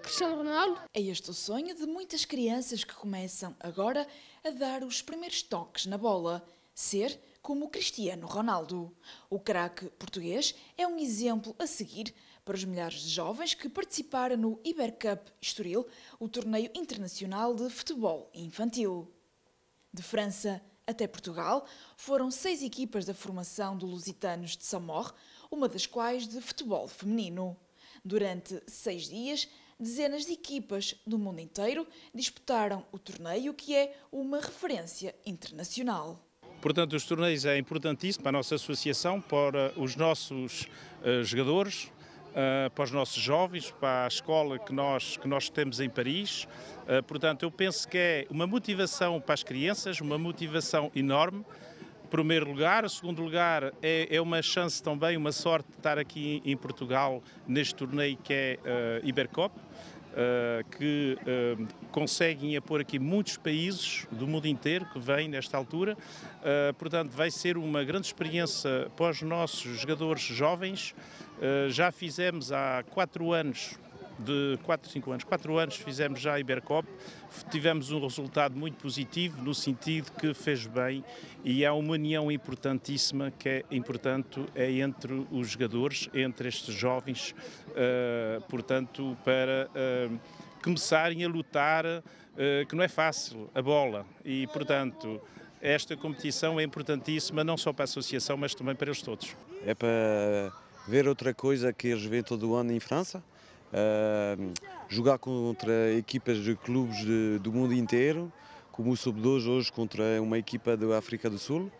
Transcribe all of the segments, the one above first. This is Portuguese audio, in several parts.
Cristiano Ronaldo. É este o sonho de muitas crianças que começam agora a dar os primeiros toques na bola. Ser como Cristiano Ronaldo. O craque português é um exemplo a seguir para os milhares de jovens que participaram no Ibercup Estoril, o torneio internacional de futebol infantil. De França até Portugal foram seis equipas da formação do Lusitanos de Samor, uma das quais de futebol feminino. Durante seis dias, dezenas de equipas do mundo inteiro disputaram o torneio, que é uma referência internacional. Portanto, os torneios é importantíssimo para a nossa associação, para os nossos uh, jogadores, Uh, para os nossos jovens, para a escola que nós, que nós temos em Paris. Uh, portanto, eu penso que é uma motivação para as crianças, uma motivação enorme primeiro lugar. O segundo lugar é, é, uma chance também, uma sorte de estar aqui em Portugal neste torneio que é uh, Ibercop. Uh, que uh, conseguem apor aqui muitos países do mundo inteiro que vêm nesta altura. Uh, portanto, vai ser uma grande experiência para os nossos jogadores jovens. já fizemos há quatro anos de 4, 5 anos, 4 anos fizemos já a Ibercop, tivemos um resultado muito positivo no sentido que fez bem e há uma união importantíssima que é importante é entre os jogadores, entre estes jovens, uh, portanto, para uh, começarem a lutar, uh, que não é fácil, a bola. E, portanto, esta competição é importantíssima não só para a associação, mas também para eles todos. É para ver outra coisa que eles vêem todo o ano em França? Uh, jogar contra equipas de clubes de, do mundo inteiro, como o Sub-2 hoje contra uma equipa da África do Sul,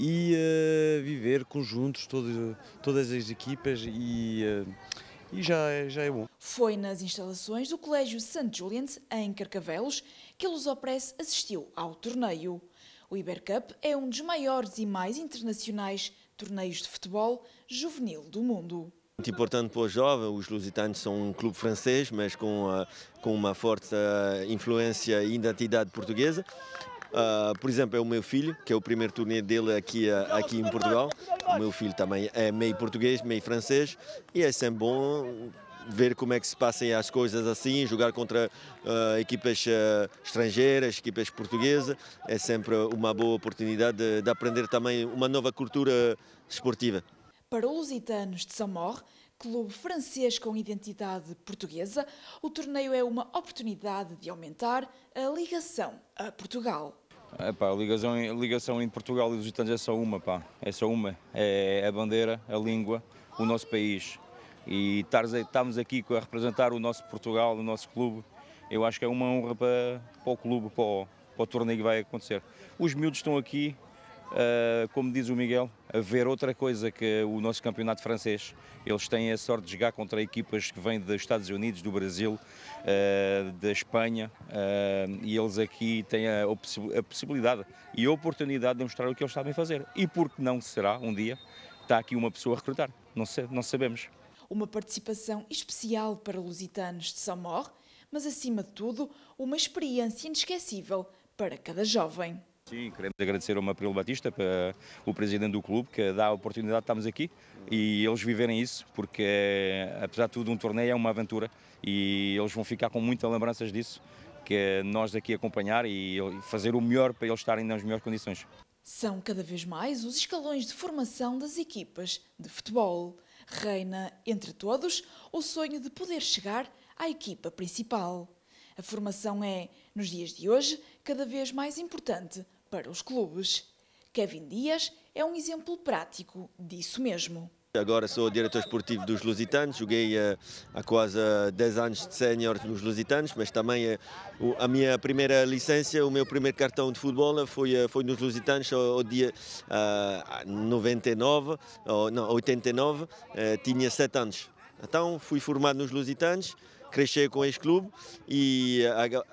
e uh, viver conjuntos todo, todas as equipas e, uh, e já, é, já é bom. Foi nas instalações do Colégio St. Julian's em Carcavelos, que a Lusopress assistiu ao torneio. O Ibercup é um dos maiores e mais internacionais torneios de futebol juvenil do mundo. Muito importante para o jovem, os Lusitanos são um clube francês, mas com, ah, com uma forte ah, influência e identidade portuguesa. Uh, por exemplo, é o meu filho, que é o primeiro torneio dele aqui, aqui em Portugal. O meu filho também é meio português, meio francês, e é sempre bom ver como é que se passam as coisas assim, jogar contra uh, equipas uh, estrangeiras, equipas portuguesas, é sempre uma boa oportunidade de, de aprender também uma nova cultura esportiva. Para os lusitanos de Samor, clube francês com identidade portuguesa, o torneio é uma oportunidade de aumentar a ligação a Portugal. É pá, a ligação, ligação entre Portugal e os lusitanos é só uma, pá. É só uma. É, é a bandeira, a língua, o nosso país. E estarmos aqui a representar o nosso Portugal, o nosso clube, eu acho que é uma honra para, para o clube, para o, para o torneio que vai acontecer. Os miúdos estão aqui ah, como diz o Miguel, ver outra coisa que o nosso campeonato francês. Eles têm a sorte de jogar contra equipas que vêm dos Estados Unidos, do Brasil, ah, da Espanha, ah, e eles aqui têm a, possibilidade e a oportunidade de mostrar o que eles sabem fazer. E porque não será um dia, está aqui uma pessoa a recrutar, não, não sabemos. Uma participação especial para lusitanos de Samor, mas acima de tudo, uma experiência inesquecível para cada jovem. Sim, queremos agradecer ao Maprilo Batista, o presidente do clube, que dá a oportunidade de estarmos aqui e eles viverem isso, porque apesar de tudo um torneio é uma aventura e eles vão ficar com muitas lembranças disso, que é nós aqui acompanhar e fazer o melhor para eles estarem nas melhores condições. São cada vez mais os escalões de formação das equipas de futebol. Reina entre todos o sonho de poder chegar à equipa principal. A formação é, nos dias de hoje, cada vez mais importante para os clubes, Kevin Dias é um exemplo prático disso mesmo. Agora sou diretor esportivo dos Lusitanos, joguei eh, há quase 10 eh, anos de sénior nos Lusitanos, mas também eh, a minha primeira licença, o meu primeiro cartão de futebol foi, foi nos Lusitanos ao, dia uh, 99, ou, não, 89, tinha 7 anos. Então fui formado nos Lusitanos, cresci com este clube e,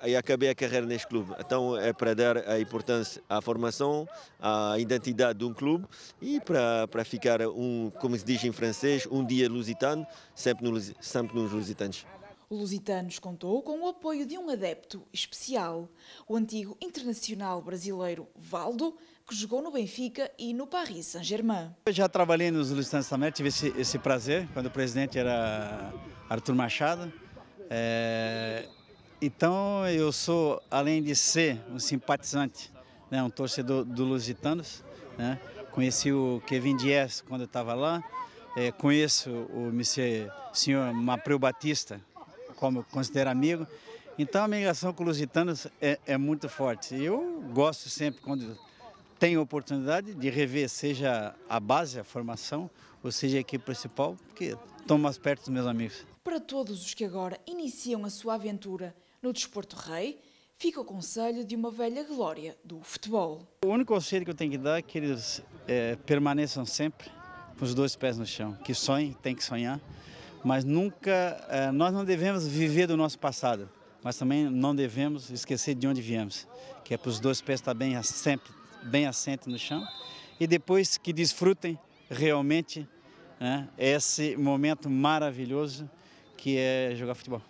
e, acabei a carreira neste clube. Então é para dar a importância à formação, à identidade de um clube e para, para ficar, um, como se diz em francês, um dia lusitano, sempre, no, sempre nos lusitanos. O Lusitanos contou com o apoio de um adepto especial, o antigo internacional brasileiro Valdo, que jogou no Benfica e no Paris Saint-Germain. já trabalhei nos Lusitanos também, tive esse, esse prazer, quando o presidente era Arthur Machado. É, então eu sou, além de ser um simpatizante, né, um torcedor do Lusitanos, né, conheci o Kevin Dias quando eu estava lá, é, conheço o monsieur, senhor Mapreu Batista, como eu considero amigo, então a minha ligação com o Lusitanos é, é muito forte. Eu gosto sempre quando tenho a oportunidade de rever, seja a base, a formação, ou seja a equipe principal, porque estou mais perto dos meus amigos. Para todos os que agora iniciam a sua aventura no desporto rei, fica o conselho de uma velha glória do futebol. O único conselho que eu tenho que dar é que eles é, permaneçam sempre com os dois pés no chão, que sonhem, tem que sonhar, mas nunca, é, nós não devemos viver do nosso passado, mas também não devemos esquecer de onde viemos, que é para os dois pés estar bem sempre bem assente no chão e depois que desfrutem realmente né, esse momento maravilhoso que é jogar futebol.